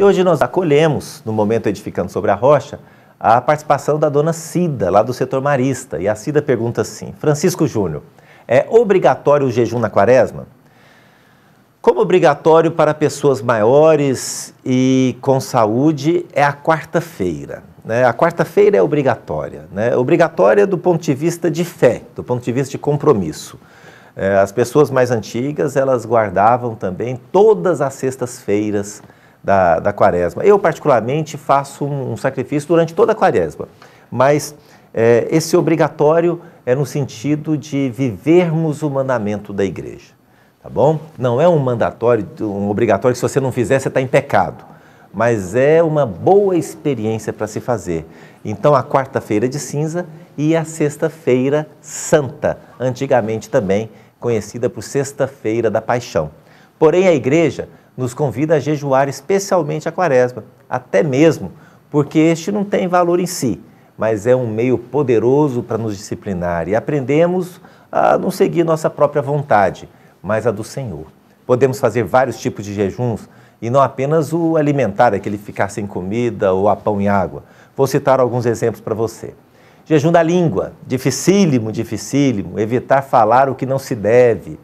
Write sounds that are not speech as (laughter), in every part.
E hoje nós acolhemos, no momento Edificando sobre a Rocha, a participação da dona Cida, lá do setor marista. E a Cida pergunta assim: Francisco Júnior, é obrigatório o jejum na quaresma? Como obrigatório para pessoas maiores e com saúde é a quarta-feira. Né? A quarta-feira é obrigatória. Né? Obrigatória do ponto de vista de fé, do ponto de vista de compromisso. É, as pessoas mais antigas, elas guardavam também todas as sextas-feiras da, da quaresma. Eu, particularmente, faço um, um sacrifício durante toda a quaresma, mas é, esse obrigatório é no sentido de vivermos o mandamento da igreja, tá bom? Não é um mandatório, um obrigatório que se você não fizer, você está em pecado, mas é uma boa experiência para se fazer. Então, a quarta-feira de cinza e a sexta-feira santa, antigamente também conhecida por Sexta-feira da Paixão. Porém, a igreja nos convida a jejuar especialmente a quaresma, até mesmo porque este não tem valor em si, mas é um meio poderoso para nos disciplinar e aprendemos a não seguir nossa própria vontade, mas a do Senhor. Podemos fazer vários tipos de jejuns e não apenas o alimentar, aquele ficar sem comida ou a pão e água. Vou citar alguns exemplos para você. Jejum da língua, dificílimo, dificílimo, evitar falar o que não se deve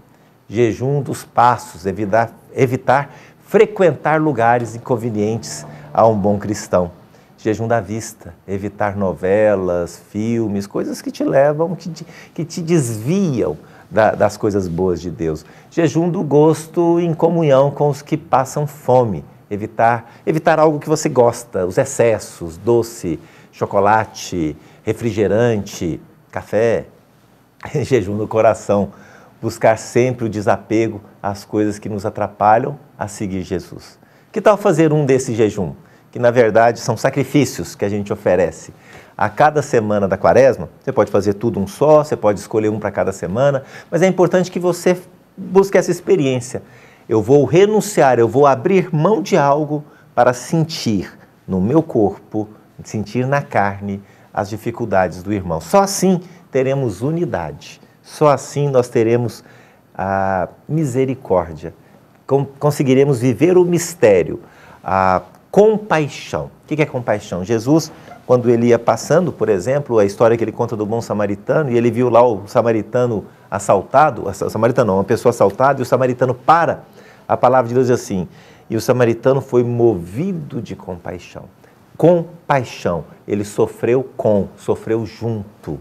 jejum dos passos, evitar, evitar frequentar lugares inconvenientes a um bom cristão. Jejum da vista, evitar novelas, filmes, coisas que te levam, que te, que te desviam da, das coisas boas de Deus. Jejum do gosto em comunhão com os que passam fome, evitar, evitar algo que você gosta, os excessos, doce, chocolate, refrigerante, café. (laughs) Jejum do coração, buscar sempre o desapego às coisas que nos atrapalham a seguir Jesus. Que tal fazer um desse jejum? Que na verdade são sacrifícios que a gente oferece. A cada semana da quaresma, você pode fazer tudo um só, você pode escolher um para cada semana, mas é importante que você busque essa experiência. Eu vou renunciar, eu vou abrir mão de algo para sentir no meu corpo, sentir na carne as dificuldades do irmão. Só assim teremos unidade. Só assim nós teremos a misericórdia, conseguiremos viver o mistério, a compaixão. O que é compaixão? Jesus, quando ele ia passando, por exemplo, a história que ele conta do bom samaritano, e ele viu lá o samaritano assaltado, o samaritano não, uma pessoa assaltada, e o samaritano para. A palavra de Deus diz assim, e o samaritano foi movido de compaixão. Compaixão, ele sofreu com, sofreu junto.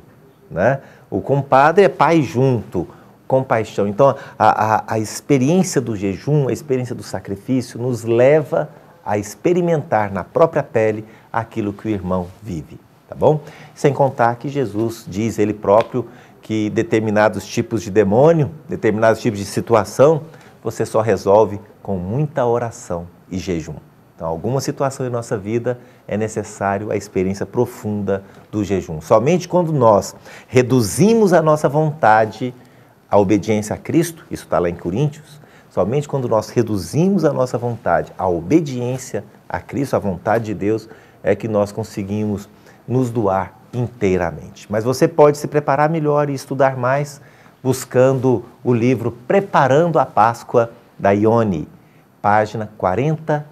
Né? O compadre é pai junto, compaixão. Então, a, a, a experiência do jejum, a experiência do sacrifício, nos leva a experimentar na própria pele aquilo que o irmão vive, tá bom? Sem contar que Jesus diz ele próprio que determinados tipos de demônio, determinados tipos de situação, você só resolve com muita oração e jejum. Então, alguma situação em nossa vida é necessário a experiência profunda do jejum. Somente quando nós reduzimos a nossa vontade à obediência a Cristo, isso está lá em Coríntios, somente quando nós reduzimos a nossa vontade à obediência a Cristo, à vontade de Deus, é que nós conseguimos nos doar inteiramente. Mas você pode se preparar melhor e estudar mais buscando o livro Preparando a Páscoa da Ione página 44.